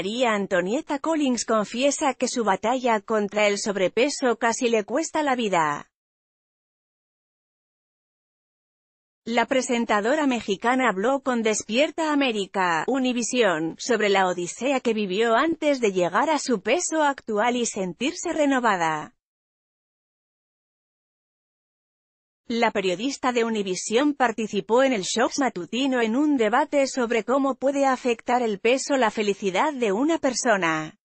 María Antonieta Collins confiesa que su batalla contra el sobrepeso casi le cuesta la vida. La presentadora mexicana habló con Despierta América, Univisión, sobre la odisea que vivió antes de llegar a su peso actual y sentirse renovada. La periodista de Univisión participó en el show matutino en un debate sobre cómo puede afectar el peso la felicidad de una persona.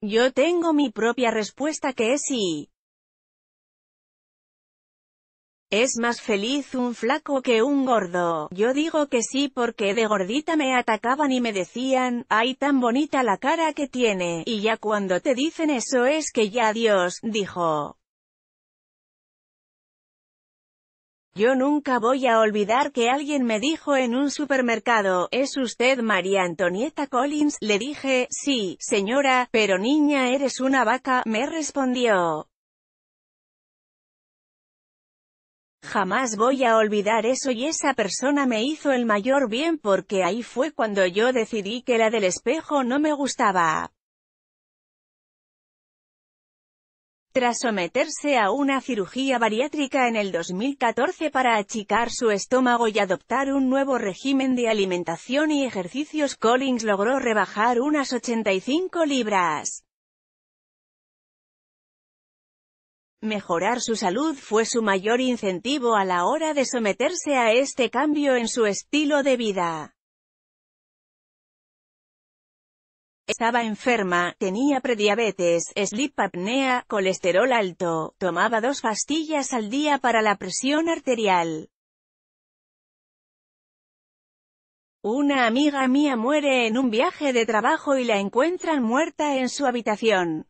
Yo tengo mi propia respuesta que es sí. Es más feliz un flaco que un gordo. Yo digo que sí porque de gordita me atacaban y me decían, ay tan bonita la cara que tiene, y ya cuando te dicen eso es que ya Dios, dijo. Yo nunca voy a olvidar que alguien me dijo en un supermercado, ¿es usted María Antonieta Collins? Le dije, sí, señora, pero niña eres una vaca, me respondió. Jamás voy a olvidar eso y esa persona me hizo el mayor bien porque ahí fue cuando yo decidí que la del espejo no me gustaba. Tras someterse a una cirugía bariátrica en el 2014 para achicar su estómago y adoptar un nuevo régimen de alimentación y ejercicios, Collins logró rebajar unas 85 libras. Mejorar su salud fue su mayor incentivo a la hora de someterse a este cambio en su estilo de vida. Estaba enferma, tenía prediabetes, sleep apnea, colesterol alto, tomaba dos pastillas al día para la presión arterial. Una amiga mía muere en un viaje de trabajo y la encuentran muerta en su habitación.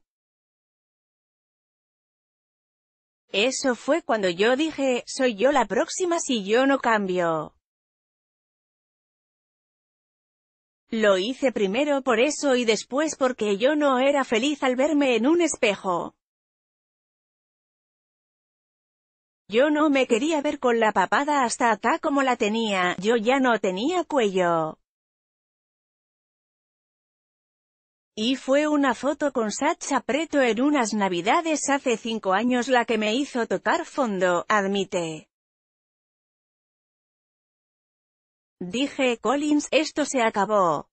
Eso fue cuando yo dije, soy yo la próxima si yo no cambio. Lo hice primero por eso y después porque yo no era feliz al verme en un espejo. Yo no me quería ver con la papada hasta acá como la tenía, yo ya no tenía cuello. Y fue una foto con Sacha Preto en unas navidades hace cinco años la que me hizo tocar fondo, admite. Dije Collins, esto se acabó.